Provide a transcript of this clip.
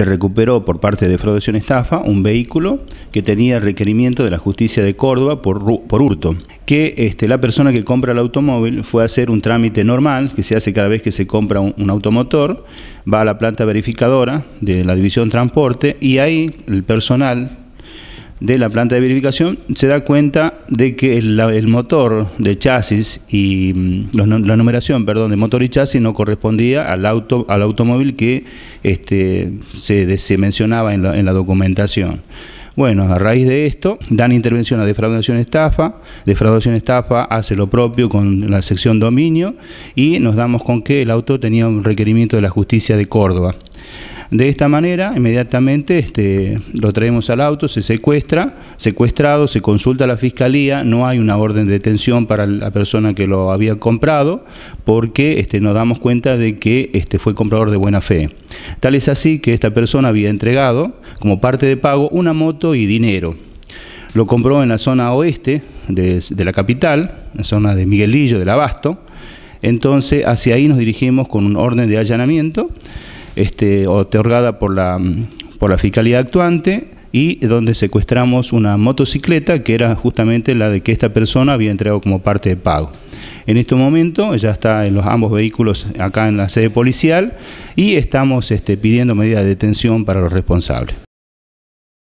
se recuperó por parte de Fraudación Estafa un vehículo que tenía requerimiento de la justicia de Córdoba por, por hurto, que este, la persona que compra el automóvil fue a hacer un trámite normal que se hace cada vez que se compra un automotor, va a la planta verificadora de la división transporte y ahí el personal de la planta de verificación, se da cuenta de que el, motor de chasis y mm, la numeración, perdón, de motor y chasis no correspondía al auto al automóvil que este, se, mencionaba en la, en la documentación. Bueno, a raíz de esto, dan intervención a defraudación estafa, defraudación estafa hace lo propio con la sección dominio y nos damos con que el auto tenía un requerimiento de la justicia de Córdoba. De esta manera, inmediatamente este, lo traemos al auto, se secuestra, secuestrado, se consulta a la fiscalía, no hay una orden de detención para la persona que lo había comprado, porque este, nos damos cuenta de que este, fue comprador de buena fe. Tal es así que esta persona había entregado, como parte de pago, una moto y dinero. Lo compró en la zona oeste de, de la capital, en la zona de Miguelillo del Abasto. Entonces, hacia ahí nos dirigimos con un orden de allanamiento este, otorgada por la, mm, por la Fiscalía Actuante y donde secuestramos una motocicleta que era justamente la de que esta persona había entregado como parte de pago. En este momento ya está en los ambos vehículos acá en la sede policial y estamos este, pidiendo medidas de detención para los responsables.